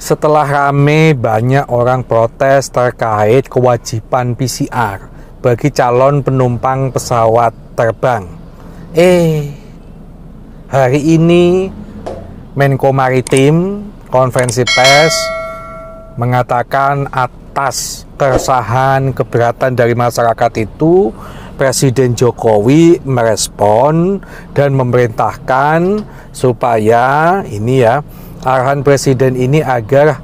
setelah rame banyak orang protes terkait kewajiban PCR bagi calon penumpang pesawat terbang. Eh, hari ini Menko Maritim Konvensi pers mengatakan atas keresahan keberatan dari masyarakat itu Presiden Jokowi merespon dan memerintahkan supaya ini ya arahan presiden ini agar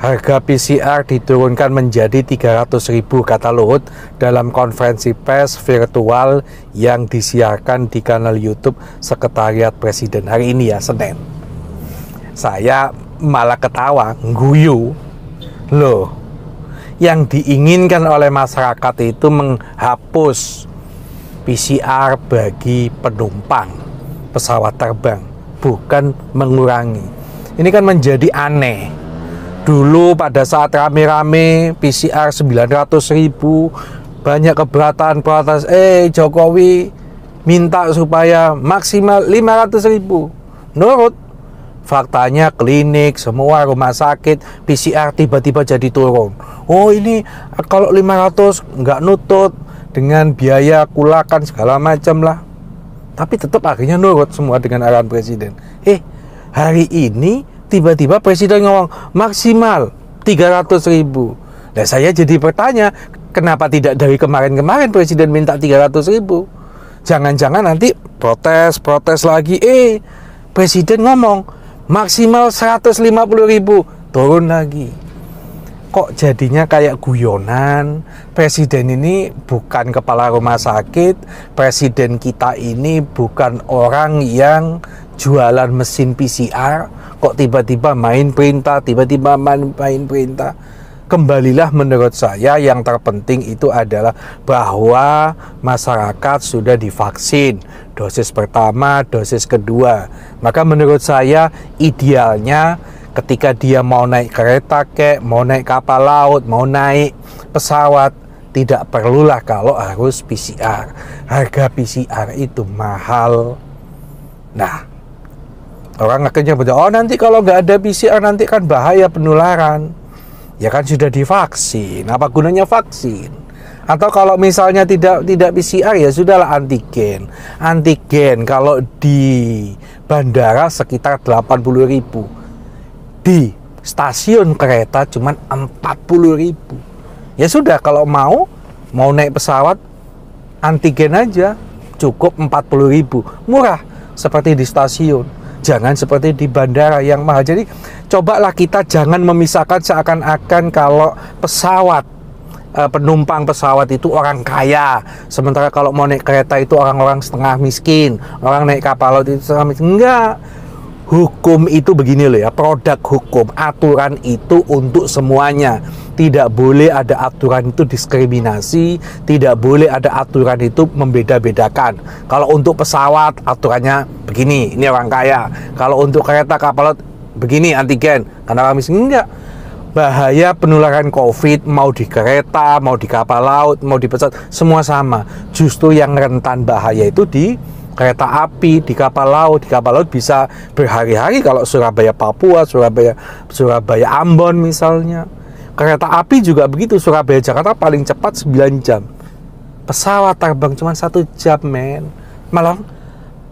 harga PCR diturunkan menjadi 300.000 kata Luhut dalam konferensi pers virtual yang disiarkan di kanal YouTube Sekretariat Presiden hari ini ya Senin. Saya malah ketawa, guyu. Loh, yang diinginkan oleh masyarakat itu menghapus PCR bagi penumpang pesawat terbang bukan mengurangi. Ini kan menjadi aneh. Dulu pada saat rame-rame PCR 900 ribu, banyak keberatan protes, eh Jokowi minta supaya maksimal 500 ribu. Menurut faktanya klinik, semua rumah sakit, PCR tiba-tiba jadi turun. Oh ini kalau 500 nggak nutut dengan biaya kulakan segala macam lah tapi tetap akhirnya nurut semua dengan arahan presiden eh hari ini tiba-tiba presiden ngomong maksimal 300 ribu nah saya jadi bertanya kenapa tidak dari kemarin-kemarin presiden minta 300 ribu jangan-jangan nanti protes protes lagi eh presiden ngomong maksimal 150 ribu turun lagi kok jadinya kayak guyonan presiden ini bukan kepala rumah sakit presiden kita ini bukan orang yang jualan mesin PCR kok tiba-tiba main perintah tiba-tiba main, main perintah kembalilah menurut saya yang terpenting itu adalah bahwa masyarakat sudah divaksin dosis pertama dosis kedua maka menurut saya idealnya ketika dia mau naik kereta kek, mau naik kapal laut, mau naik pesawat, tidak perlulah kalau harus PCR. Harga PCR itu mahal. Nah, orang akhirnya berkata, oh nanti kalau nggak ada PCR nanti kan bahaya penularan. Ya kan sudah divaksin, apa gunanya vaksin? Atau kalau misalnya tidak tidak PCR ya sudahlah antigen. Antigen kalau di bandara sekitar 80 ribu di stasiun kereta cuman puluh ribu ya sudah kalau mau mau naik pesawat antigen aja cukup puluh ribu murah seperti di stasiun jangan seperti di bandara yang mahal jadi cobalah kita jangan memisahkan seakan-akan kalau pesawat eh, penumpang pesawat itu orang kaya, sementara kalau mau naik kereta itu orang-orang setengah miskin, orang naik kapal laut itu setengah miskin. Enggak, hukum itu begini loh ya, produk hukum, aturan itu untuk semuanya. Tidak boleh ada aturan itu diskriminasi, tidak boleh ada aturan itu membeda-bedakan. Kalau untuk pesawat aturannya begini, ini orang kaya. Kalau untuk kereta kapal begini antigen, karena kami enggak. Bahaya penularan COVID mau di kereta, mau di kapal laut, mau di pesawat, semua sama. Justru yang rentan bahaya itu di kereta api, di kapal laut, di kapal laut bisa berhari-hari kalau Surabaya Papua, Surabaya Surabaya Ambon misalnya. Kereta api juga begitu, Surabaya Jakarta paling cepat 9 jam. Pesawat terbang cuma satu jam, men. Malah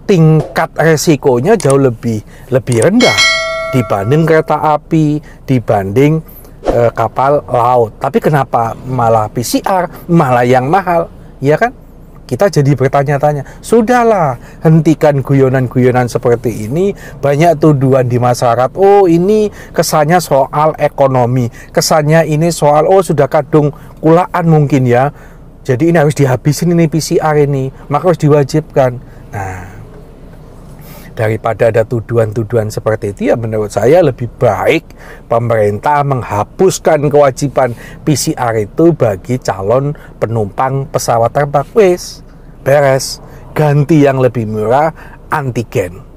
tingkat resikonya jauh lebih lebih rendah dibanding kereta api, dibanding eh, kapal laut. Tapi kenapa malah PCR, malah yang mahal, ya kan? kita jadi bertanya-tanya sudahlah hentikan guyonan-guyonan seperti ini banyak tuduhan di masyarakat oh ini kesannya soal ekonomi kesannya ini soal oh sudah kadung kulaan mungkin ya jadi ini harus dihabisin ini PCR ini maka harus diwajibkan nah daripada ada tuduhan-tuduhan seperti itu ya menurut saya lebih baik pemerintah menghapuskan kewajiban PCR itu bagi calon penumpang pesawat terbang wis beres ganti yang lebih murah antigen